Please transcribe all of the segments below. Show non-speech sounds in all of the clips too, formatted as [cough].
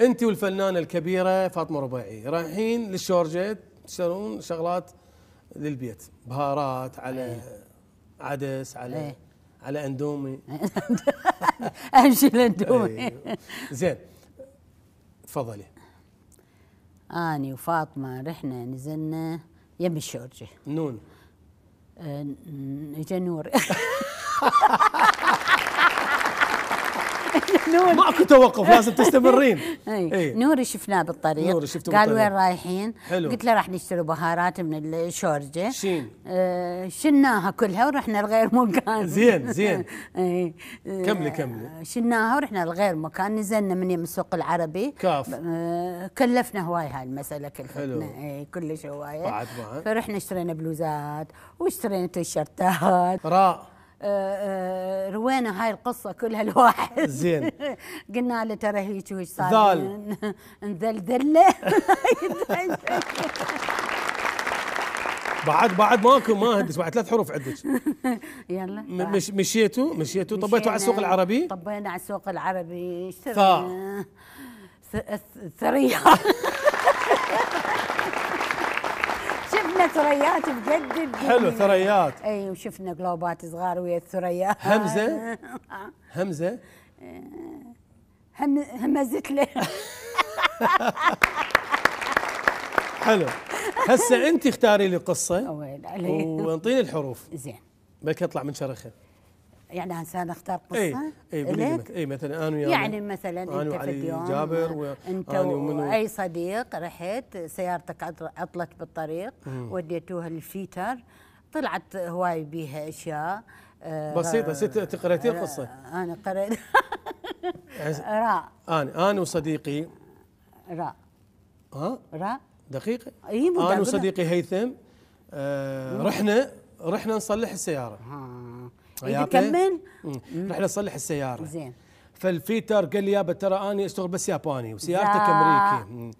انت والفنانه الكبيره فاطمه ربيعي رايحين للشورجه تشترون شغلات للبيت بهارات على ايه عدس على ايه على اندومي [laughs] اهم شيء الاندومي إيه. زين تفضلي اني وفاطمه رحنا نزلنا يم الشورجه نون اجا آه، نور [laughs] [laughs] نور ماكو توقف لازم تستمرين [laughs] اي نوري شفناه بالطريق نوري شفته قال وين رايحين؟ حلو قلت له راح نشتري بهارات من الشورجه شين آه شلناها كلها ورحنا لغير مكان زين [laughs] زين كملي آه، كملي شلناها ورحنا لغير مكان نزلنا من يم السوق العربي كاف آه كلفنا هواي هاي المساله كلها حلو اي كلش هوايه فرحنا اشترينا بلوزات واشترينا تيشرتات راء آه، آه، روينا هاي القصة كلها الواحد [laughs] زين [laughs] قلنا له ترى هيك وهيك صار ذال [laughs] ذل ذلة بعد بعد ماكو ما هندس بعد ثلاث حروف عندك يلا مش مشيتوا مشيتوا طبيتوا على السوق العربي طبينا على السوق العربي اشترينا ثريا شفنا ثريات بجد حلو ثريات اي وشفنا قلوبات صغار ويا الثريات همزه [laughs] همزه هم همزت له [laughs] حلو هسه انت اختاري لي قصه وانطيني الحروف زين بلكي اطلع من شرخه يعني هسه نختار قصه اي اي اي مثلا انا يعني, يعني مثلا انت في اليوم جابر و... انت اي صديق رحت سيارتك عطلت بالطريق وديتوها للفيتر طلعت هواي بيها اشياء آه، بسيطة ست قريتي آه، القصة؟ أنا قريت [laughs] راء أنا أنا وصديقي راء ها؟ راء دقيقة أي أنا وصديقي هيثم آه رحنا رحنا نصلح السيارة بدك كمل رحنا نصلح السياره زين فالفيتر قال لي يابا ترى اني اشتغل بس ياباني وسيارتك امريكي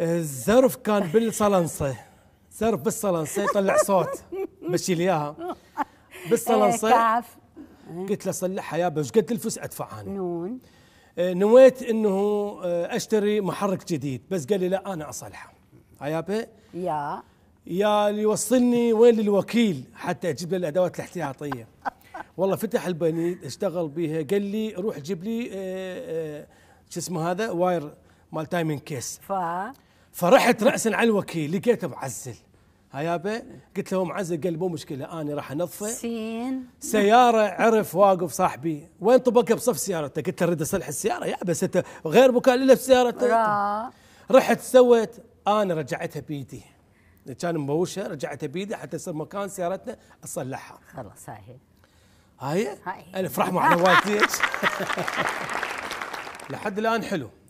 آه، الزرف كان بالصلنصه زرف بالصلنصه يطلع صوت [laughs] مشي لي اياها بالصلنصه إيه، إيه. قلت له صلحها يابا ايش قد الفلوس ادفع انا؟ نون آه، نويت انه آه، اشتري محرك جديد بس قال لي لا انا اصلحه يابا يا يا اللي يوصلني وين للوكيل حتى اجيب له الادوات الاحتياطيه [laughs] والله فتح البني اشتغل بيها قال لي روح جيب لي آه، آه، شو اسمه هذا واير مال تايمين كيس ف فرحت راسا على الوكيل لقيته معزل ها يابا قلت له معزل قال مو مشكله انا راح انظفه سين سياره عرف واقف صاحبي وين طبقها بصف سيارته قلت له اريد اصلح السياره يا بس انت غير مكان الا بسيارته رحت سويت انا رجعتها بيدي كان مبوشه رجعت بيده حتى يصير مكان سيارتنا اصلحها خلاص هاي هي هاي هاي الافراح مع نواتيش لحد الان حلو